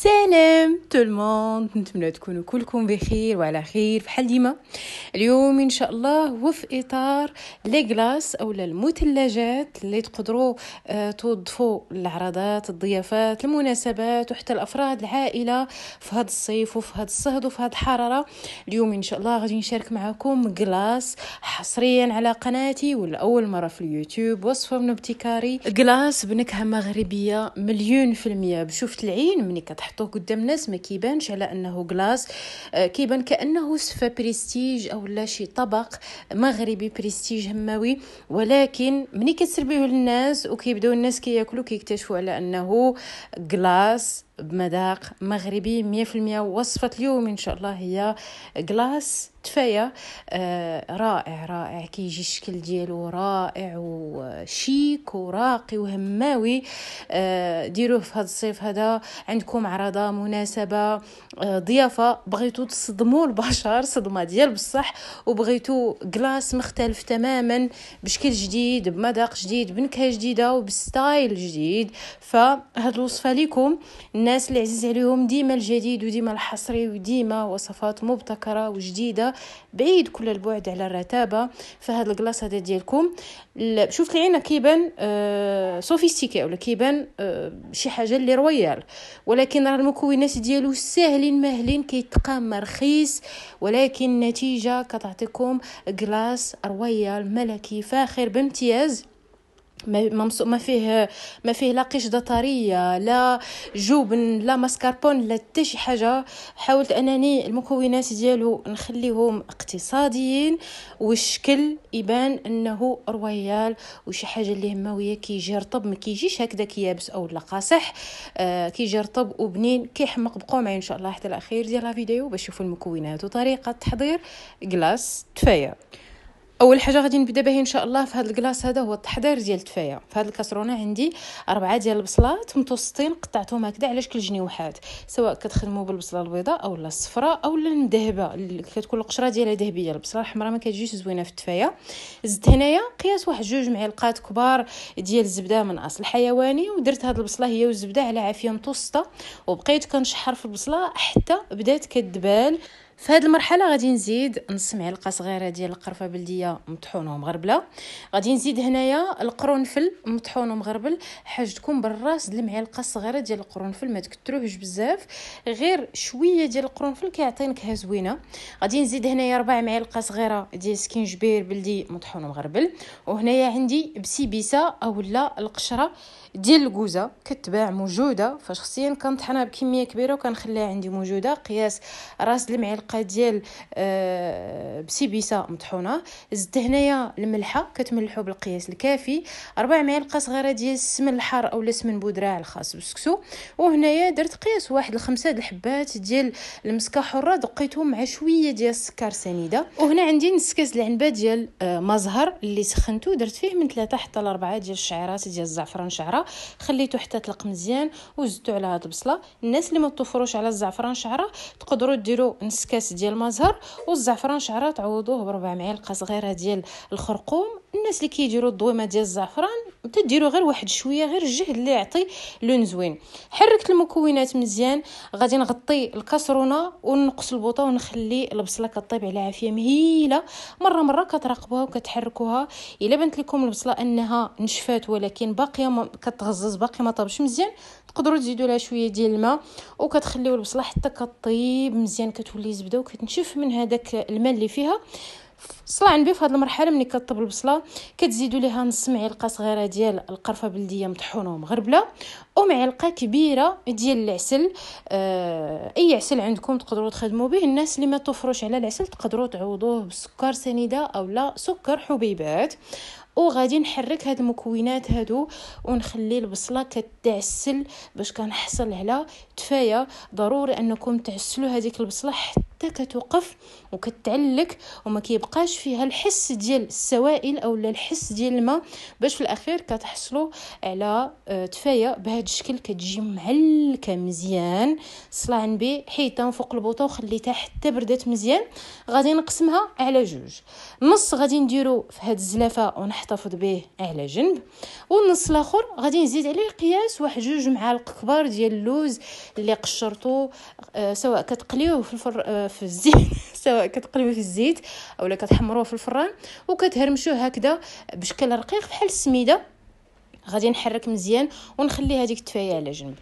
سلام تو الموند نتمنى تكونوا كلكم بخير وعلى خير بحال ديما اليوم ان شاء الله هو في اطار لي غلاس او المثلجات اللي تقدروا آه، توظفوا العرضات الضيافات المناسبات وحتى الافراد العائله في هذا الصيف وفي هذا الصهد وفي هذه الحراره اليوم ان شاء الله غادي نشارك معكم غلاس حصريا على قناتي ولاول مره في اليوتيوب وصفه من ابتكاري غلاس بنكهه مغربيه مليون في المية بشوفت العين مني كتحط يحطوه قدام الناس ما كيبانش على انه كلاص آه، كيبان كانه سفه بريستيج او لا شي طبق مغربي بريستيج هماوي ولكن ملي كتسربيه للناس وكيبداو الناس كياكلوا كيكتشفوا على انه كلاص بمذاق مغربي مية في المية وصفة اليوم إن شاء الله هي غلاس تفايا آه رائع رائع كيجي الشكل ديالو رائع وشيك وراقي وهماوي آه ديروه في هذا الصيف هذا عندكم عرضة مناسبة آه ضيافة بغيتو تصدموا البشر صدمة ديال بصح وبغيتو غلاس مختلف تماما بشكل جديد بمذاق جديد بنكهة جديدة وبستايل جديد فهاد الوصفة ليكم الناس اللي عزيز عليهم ديما الجديد وديما الحصري وديما وصفات مبتكره وجديده بعيد كل البعد على الرتابه فهاد الكلاص هذا ديالكم شوف العين كيبان آه سوفيستيكي ولا كيبان آه شي حاجه اللي رويال ولكن راه المكونات ديالو ساهلين ماهلين كيتقام رخيص ولكن النتيجه كتعطيكم كلاص رويال ملكي فاخر بامتياز ما ما فيه ما فيه لا قشده طريه لا جبن لا ماسكاربون لا حتى شي حاجه حاولت انني المكونات ديالو نخليهم اقتصاديين والشكل يبان انه رويال وشي حاجه اللي هماويه كيجي رطب ما كيجيش هكذا كيابس او لا قاصح آه كيجي رطب وبنين كيحمق بقوا معايا ان شاء الله حتى الاخير ديال لا فيديو باش تشوفوا المكونات وطريقه تحضير كلاس تفايه اول حاجه غادي نبدا به ان شاء الله في هذا الكلاص هذا هو التحضير ديال التفايه في هذه الكاسرونه عندي اربعه ديال البصلات متوسطين قطعتهم هكذا على شكل جنيوحات سواء كتخدموا بالبصله البيضاء اولا الصفراء اولا المذهبه اللي كتكون القشره ديالها ذهبيه البصله الحمراء ما كتجيش زوينه في التفايه زدت هنايا قياس واحد جوج معلقات كبار ديال الزبده من اصل حيواني ودرت هذه البصله هي والزبده على عافيه متوسطه وبقيت كنشحر في البصله حتى بدات كدبال في هذه المرحله غادي نزيد نص معلقه صغيره ديال القرفه بلديه مطحونه ومغربله غادي نزيد هنايا القرنفل مطحون ومغربل حاجتكم بالراس د المعلقه الصغيره ديال القرنفل ما تكثروهش بزاف غير شويه ديال القرنفل كيعطي نكهه زوينه غادي نزيد هنايا ربع معلقه صغيره ديال سكينجبير بلدي مطحون ومغربل وهنايا عندي بسيبيسه اولا القشره ديال الكوزه كتباع موجوده فشخصيا كنطحنها بكميه كبيره وكنخليها عندي موجوده قياس راس المعلقه الطريقه ديال آه، بسيبيسه مطحونه زدت هنايا الملحه كتملحو بالقياس الكافي ربع معلقه صغيره ديال السمن الحار او السمن بودراع الخاص بالسكسو وهنايا درت قياس واحد الخمسه الحبات ديال المسكه حره دقيتهم مع شويه ديال السكر سنيده وهنا عندي نص كاس العنبه ديال آه، مزهر اللي سخنته درت فيه من ثلاثة حتى لربعة ديال الشعيرات ديال الزعفران شعره خليته حتى طلق مزيان وزدتو على هاد البصله الناس اللي ما توفروش على الزعفران شعره تقدروا ديروا نص كاس كاس ديال مزهر والزعفران شعره تعوضوه بربع معلقه صغيره ديال الخرقوم الناس اللي كيديروا الضويمه ديال الزعفران تديرو غير واحد شويه غير الجهد اللي يعطي لون زوين حركت المكونات مزيان غادي نغطي الكسرونه ونقص البوطه ونخلي البصله كطيب على عافيه مهيله مره مره كتراقبوها وكتحركوها الا بنت لكم البصله انها نشفات ولكن باقيه كتغزز باقي ما طابش مزيان تقدروا تزيدوا لها شويه ديال الماء وكتخليوا البصله حتى كطيب مزيان كتولي زبده وكتنشف من هذاك الماء اللي فيها الصلاه عندي في هذه المرحله ملي كطيب البصله كتزيدوا ليها نص معلقه صغيره ديال القرفه بلديه مطحونه ومغربله ومعلقه كبيره ديال العسل آه اي عسل عندكم تقدروا تخدموا به الناس اللي ما توفروش على العسل تقدروا تعوضوه بسكر سنيده اولا سكر حبيبات وغادي نحرك هاد المكونات هادو ونخلي البصله كتعسل باش كنحصل على تفايه ضروري انكم تعسلوا هذيك البصله حتى حتى كتوقف وكتعلك وما كيبقاش فيها الحس ديال السوائل او الحس ديال الماء باش في الاخير كتحصلوا على آه، تفايه بهذا الشكل كتجي معلكه مزيان صلعن نبي حيطه من فوق البوطه وخليتها حتى بردات مزيان غادي نقسمها على جوج نص غادي نديرو في هاد الزلافه ونحتفظ به على جنب والنص الاخر غادي نزيد عليه قياس واحد جوج معالق كبار ديال اللوز اللي قشرتو آه، سواء كتقليوه في الفر آه، في الزيت سواء كتقليوه في الزيت اولا كتحمروه في الفران وكتهرمشوه هكذا بشكل رقيق بحال السميده غادي نحرك مزيان ونخلي هذيك التفايه على جنب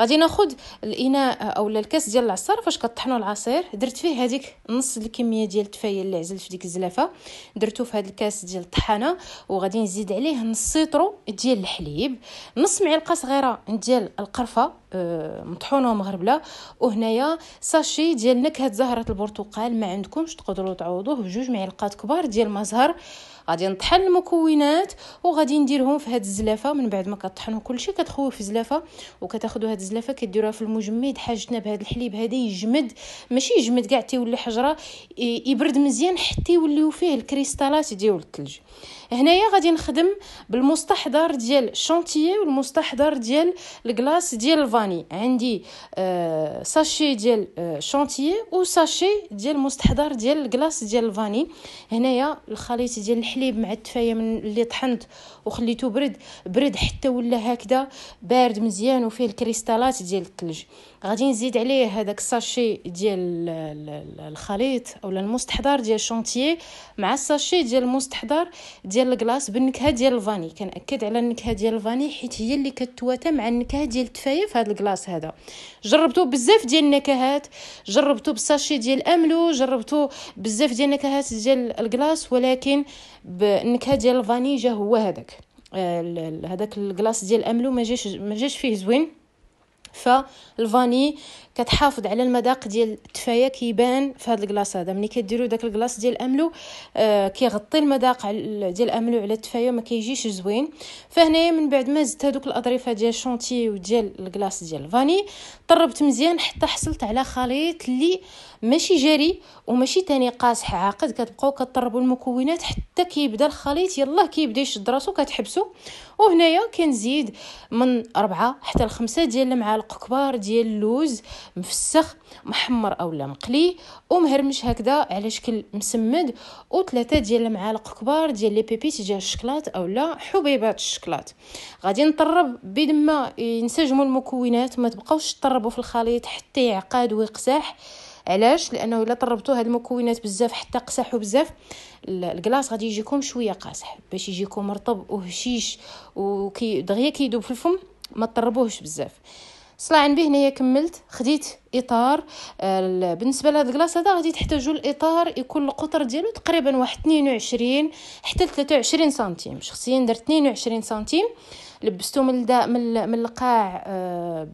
غادي ناخذ الاناء اولا الكاس ديال العصير فاش كطحنوا العصير درت فيه هذيك نص الكميه ديال التفايه اللي عزلت في ديك الزلافه درتو في هذا الكاس ديال الطحانه وغادي نزيد عليه نص سيترو ديال الحليب نص معلقه صغيره ديال القرفه آه، مطحونه ومغربله وهنايا ساشي ديال نكهه زهره البرتقال ما عندكمش تقدروا تعوضوه بجوج معلقات كبار ديال مزهر غادي نطحن المكونات وغادي نديرهم في هاد الزلافه من بعد ما كطحنوا كلشي كتخوي في زلافه وكتاخذوا هاد الزلافه كديروها في المجمد حاجتنا بهاد الحليب هذا يجمد ماشي يجمد كاع تيولي حجره يبرد مزيان حتى يوليو فيه الكريستالات ديال الثلج هنايا غادي نخدم بالمستحضر ديال الشونتيي والمستحضر ديال الكلاص ديال الفاني عندي آه، ساشي ديال الشونتيي آه، وساشي ديال المستحضر ديال الكلاص ديال الفاني هنايا الخليط ديال الحليب مع التفايه من اللي طحنت وخليته برد برد حتى ولا هكذا بارد مزيان وفيه الكريستالات ديال الثلج غادي نزيد عليه هذاك الساشي ديال الخليط اولا المستحضر ديال الشونتيي مع الساشي ديال المستحضر ديال الكلاص بالنكهه ديال الفاني كنأكد على النكهه ديال الفاني حيت هي اللي كتواتى مع النكهه ديال التفايه في هذا الكلاص هذا جربتو بزاف ديال النكهات جربتو بالساشي ديال الاملو جربتو بزاف ديال النكهات ديال الكلاص ولكن بالنكهه ديال الفاني جا هو هذاك آه، هذاك الكلاص ديال الاملو ما جاش ما جاش فيه زوين فالفاني كتحافظ على المذاق ديال التفايه كيبان في هذا الكلاص هذا ملي كديروا داك الكلاص ديال الاملو آه كيغطي المذاق ديال الاملو على التفايه ما كيجيش زوين فهنايا من بعد ما زدت هذوك الاضرفه ديال الشونتي وديال الكلاص ديال الفاني طربت مزيان حتى حصلت على خليط اللي ماشي جري وماشي تاني قاصح عاقد كتبقاو كطربوا المكونات حتى كيبدا الخليط يلاه كيبدا يشد راسو كتحبسو وهنايا كنزيد من أربعة حتى لخمسة ديال المعالق كبار ديال اللوز مفسخ محمر اولا مقلي ومهرمش هكذا على شكل مسمد وثلاثه ديال المعالق كبار ديال لي بيبيت ديال الشكلاط اولا حبيبات الشكلاط غادي نطرب بيد ما ينسجموا المكونات ما تبقاوش تطربوا في الخليط حتى يعقد ويقساح علاش لانه الا طربتوا هاد المكونات بزاف حتى قساحو بزاف الكلاص غادي يجيكم شويه قاسح باش يجيكم رطب وهشيش وكي دغيا كيدوب في الفم ما تطربوهش بزاف صلاعا به هنايا كملت خديت اطار آه، بالنسبه لهاد الكلاص هذا غادي تحتاجوا الاطار يكون القطر ديالو تقريبا واحد 22 حتى 23 سنتيم شخصيا درت 22 سنتيم لبستو من دا من, من القاع آه،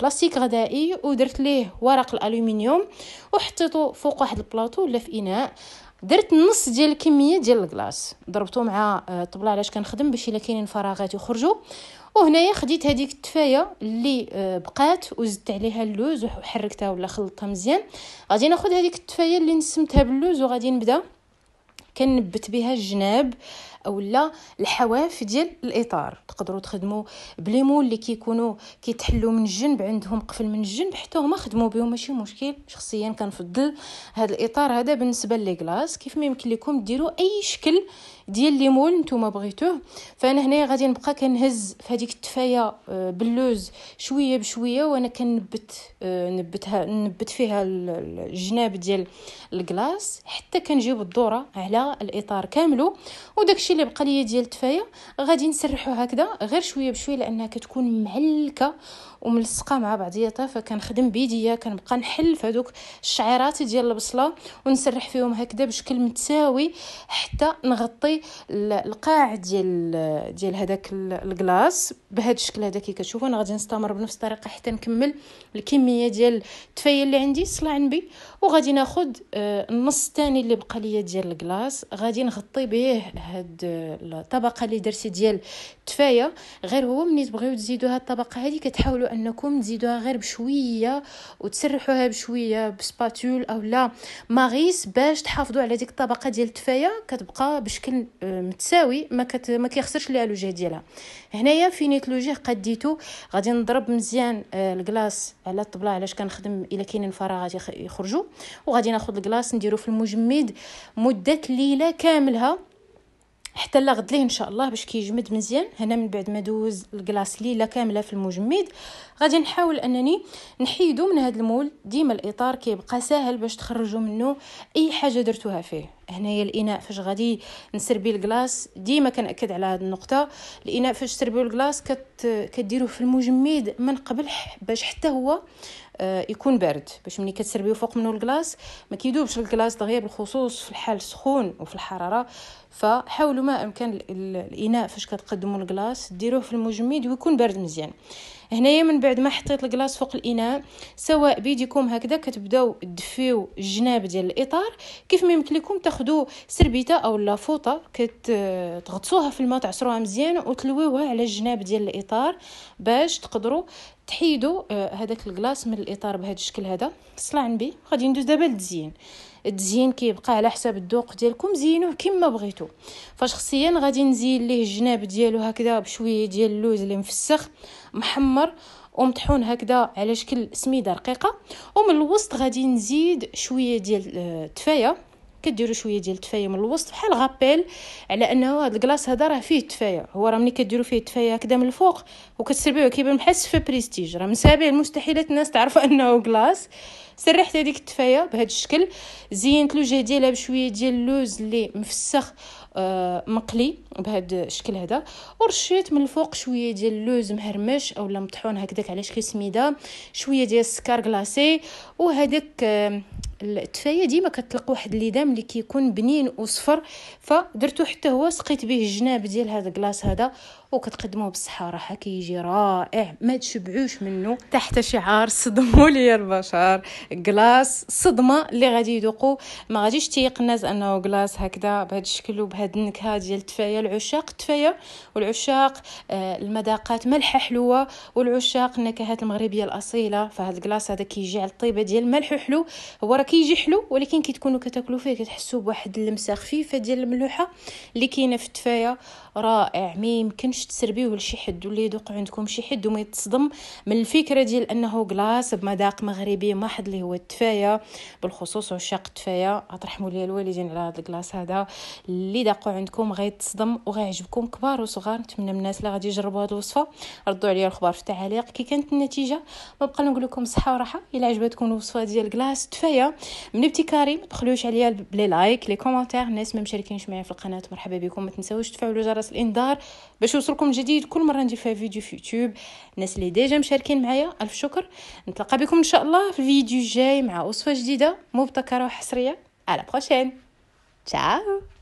بلاستيك غذائي ودرت ليه ورق الالومنيوم وحطيتو فوق واحد البلاطو ولا في اناء درت نص ديال الكميه ديال الكلاص ضربته مع الطبله آه، علاش كنخدم باش الا كاينين فراغات يخرجوا وهنايا خديت هذيك التفايه اللي آه، بقات وزدت عليها اللوز وحركتها ولا خلطتها مزيان غادي ناخذ هذيك التفايه اللي نسمتها باللوز وغادي نبدا كنبت بها الجناب اولا الحواف ديال الاطار تقدروا تخدموا بليمون اللي كيكونوا كيتحلوا من الجنب عندهم قفل من الجنب حتى هما خدموا بهم ماشي مشكل شخصيا كنفضل هذا الاطار هذا بالنسبه لي كلاس كيف ما يمكن لكم ديروا اي شكل ديال ليمون نتوما بغيتوه فانا هنايا غادي نبقى كنهز في هذيك التفايه آه، باللوز شويه بشويه وانا كنبت آه، نبتها نبت فيها الجناب ديال الكلاص حتى كنجيب الدوره على الاطار كاملو وداكشي اللي بقى ليا ديال التفايه غادي نسرحو هكذا غير شويه بشويه لانها كتكون معلكه وملصقه مع بعضياتها فكنخدم بيديا كنبقى نحل في هذوك الشعيرات ديال البصله ونسرح فيهم هكذا بشكل متساوي حتى نغطي القاع ديال ديال هذاك الكلاص بهذا الشكل هذا كي كتشوفوا انا غادي نستمر بنفس الطريقه حتى نكمل الكميه ديال التفايه اللي عندي صلع عنبي وغادي ناخد آه، النص الثاني اللي بقى ليا ديال الكلاص غادي نغطي به هاد آه، الطبقه اللي درتي ديال تفايا غير هو ملي تبغيو تزيدوا هاد الطبقه هذه كتحاولوا انكم تزيدوها غير بشويه وتسرحوها بشويه بسباتول او لا ماغيس باش تحافظوا على ديك الطبقه ديال التفايا كتبقى بشكل آه، متساوي ما كت ما كيخسرش ليها الوجه ديالها هنايا فينيت الوجه قديتو غادي نضرب مزيان آه، الكلاص على الطبله علاش كنخدم الا كاينين فراغات يخرجوا وغادي ناخذ الكلاص نديرو في المجمد مده ليله كامله حتى لا غد ليه ان شاء الله باش كيجمد مزيان هنا من بعد ما دوز الكلاص ليله كامله في المجمد غادي نحاول انني نحيدو من هذا المول ديما الاطار كيبقى ساهل باش تخرجوا منه اي حاجه درتوها فيه هنايا الاناء فاش غادي نسربي الكلاص ديما كنأكد على هذه النقطه الاناء فاش تسربيو الكلاص كت... كديروه في المجمد من قبل باش حتى هو آه، يكون بارد باش ملي كتسربيو فوق منه الكلاص ما كيدوبش الكلاص دغيا بالخصوص في الحال السخون وفي الحراره فحاولوا ما امكن الاناء فاش كتقدموا الكلاص ديروه في المجمد ويكون بارد مزيان هنايا من بعد ما حطيت الكلاص فوق الاناء سواء بيديكم هكذا كتبداو تدفيو الجناب ديال الاطار كيف ما يمكن لكم تاخذوا سربيته او لافوطه كتغطسوها في الماء تعصروها مزيان وتلويوها على الجناب ديال الاطار باش تقدروا تحيدوا آه، هذاك الكلاص من الاطار بهذا الشكل هذا صلاه النبي غادي ندوز دابا للتزيين التزيين كيبقى على حسب الذوق ديالكم زينوه كما بغيتو فشخصيا غادي نزين ليه الجناب ديالو هكذا بشويه ديال اللوز اللي مفسخ محمر ومطحون هكذا على شكل سميده رقيقه ومن الوسط غادي نزيد شويه ديال التفايه آه، كديروا شويه ديال التفايه من الوسط بحال غابيل على انه هاد الكلاص هذا راه فيه التفايا هو راه ملي كديروا فيه التفايه هكذا من الفوق وكتسربيوه كيبان بحال سفه بريستيج راه من المستحيلات الناس تعرفوا انه كلاص سرحت هذيك التفايه بهذا الشكل زينت الوجه ديالها بشويه ديال اللوز اللي مفسخ آه مقلي بهذا الشكل هذا ورشيت من الفوق شويه ديال اللوز مهرمش اولا مطحون هكذاك على شكل سميده شويه ديال السكر كلاصي وهذاك آه التفايه ديما كتلقى واحد الليدام اللي كيكون بنين وصفر فدرتو حتى هو سقيت به الجناب ديال هذا الكلاص هذا وكتقدموه بالصحه راه كيجي رائع ما تشبعوش منه تحت شعار صدموا لي البشر كلاص صدمه اللي غادي يذوقوا ما غاديش تيق الناس انه كلاص هكذا بهذا الشكل وبهذه النكهه ديال التفايه العشاق التفايه والعشاق آه المذاقات ملحه حلوه والعشاق النكهات المغربيه الاصيله فهاد الكلاص هذا كيجي على الطيبه ديال ملح وحلو هو راه كيجي حلو ولكن كي تكونوا كتاكلوا فيه كتحسوا بواحد اللمسه خفيفه ديال الملوحه اللي كاينه في التفايه رائع ما يمكنش تسربيوه لشي حد واللي يدوق عندكم شي حد وما يتصدم من الفكره ديال انه كلاص بمذاق مغربي محض اللي هو التفايا بالخصوص عشاق التفايا اطرحموا لي الوالدين على هذا الكلاص هذا اللي داقوا عندكم غيتصدم وغيعجبكم كبار وصغار نتمنى من الناس اللي غادي يجربوا هذه الوصفه ردوا عليا الخبر في التعليق كي كانت النتيجه ما بقى نقول لكم صحه وراحه الا عجبتكم الوصفه ديال كلاص تفايا من ابتكاري ما تخليوش عليا بلي لايك لي كومونتير الناس ما مشاركينش معايا في القناه مرحبا بكم ما تنساوش تفعلوا جرس الانذار باش يوصلكم جديد كل مره ندير فيها فيديو في يوتيوب الناس اللي ديجا مشاركين معايا الف شكر نتلقى بكم ان شاء الله في الفيديو الجاي مع وصفه جديده مبتكره وحصريه على بروشين تشاو